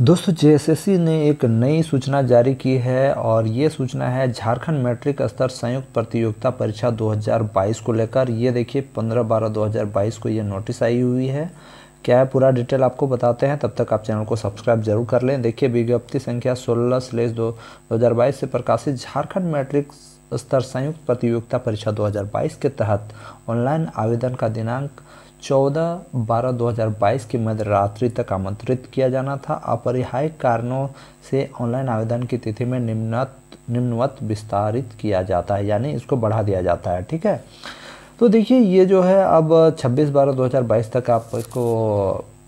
दोस्तों जे ने एक नई सूचना जारी की है और ये सूचना है झारखंड मैट्रिक स्तर संयुक्त प्रतियोगिता परीक्षा 2022 को लेकर ये देखिए 15 बारह 2022 को ये नोटिस आई हुई है क्या है पूरा डिटेल आपको बताते हैं तब तक आप चैनल को सब्सक्राइब जरूर कर लें देखिए विज्ञप्ति संख्या सोलह स्लेस दो दो से प्रकाशित झारखंड मैट्रिक स्तर संयुक्त प्रतियोगिता परीक्षा 2022 के तहत ऑनलाइन आवेदन का दिनांक चौदह बारह 2022 की रात्रि तक आमंत्रित किया जाना था अपरिहाय कारणों से ऑनलाइन आवेदन की तिथि में निम्नत निम्नवत विस्तारित किया जाता है यानी इसको बढ़ा दिया जाता है ठीक है तो देखिए ये जो है अब 26 बारह 2022 तक आप इसको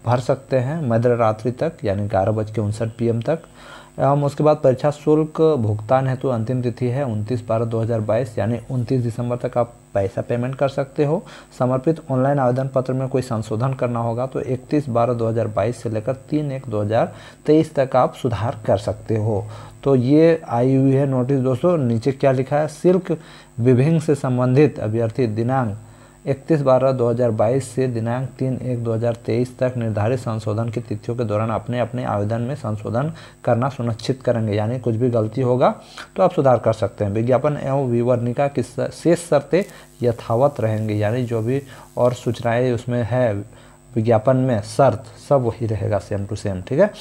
भर सकते हैं मध्य रात्रि तक यानी ग्यारह बज के उनसठ पी तक एवं उसके बाद परीक्षा शुल्क भुगतान हेतु तो अंतिम तिथि है 29 बारह 2022 यानी 29 दिसंबर तक आप पैसा पेमेंट कर सकते हो समर्पित ऑनलाइन आवेदन पत्र में कोई संशोधन करना होगा तो 31 बारह 2022 से लेकर 3 एक 2023 तक आप सुधार कर सकते हो तो ये आई हुई है नोटिस दोस्तों नीचे क्या लिखा है सिल्क विभिन्न से संबंधित अभ्यर्थी दिनांक इकतीस बारह 2022 से दिनांक तीन एक 2023 तक निर्धारित संशोधन की तिथियों के दौरान अपने अपने आवेदन में संशोधन करना सुनिश्चित करेंगे यानी कुछ भी गलती होगा तो आप सुधार कर सकते हैं विज्ञापन एवं विवरणिका की शेष शर्तें यथावत रहेंगे यानी जो भी और सूचनाएँ उसमें है विज्ञापन में शर्त सब वही रहेगा सेम टू सेम ठीक है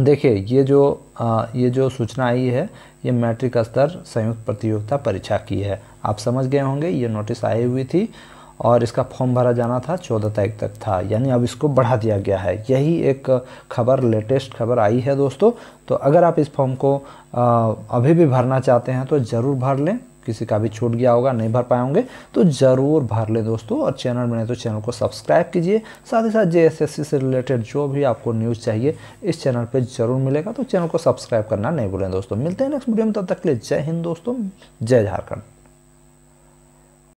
देखिए ये जो आ, ये जो सूचना आई है ये मैट्रिक स्तर संयुक्त प्रतियोगिता परीक्षा की है आप समझ गए होंगे ये नोटिस आई हुई थी और इसका फॉर्म भरा जाना था चौदह तारीख तक था यानी अब इसको बढ़ा दिया गया है यही एक खबर लेटेस्ट खबर आई है दोस्तों तो अगर आप इस फॉर्म को आ, अभी भी भरना चाहते हैं तो ज़रूर भर लें किसी का भी छूट गया होगा नहीं भर पाए होंगे तो ज़रूर भर लें दोस्तों और चैनल बने तो चैनल को सब्सक्राइब कीजिए साथ ही साथ जे से रिलेटेड जो भी आपको न्यूज़ चाहिए इस चैनल पर ज़रूर मिलेगा तो चैनल को सब्सक्राइब करना नहीं भूलें दोस्तों मिलते हैं नेक्स्ट वीडियो में तब तक के लिए जय हिंद दोस्तों जय झारखंड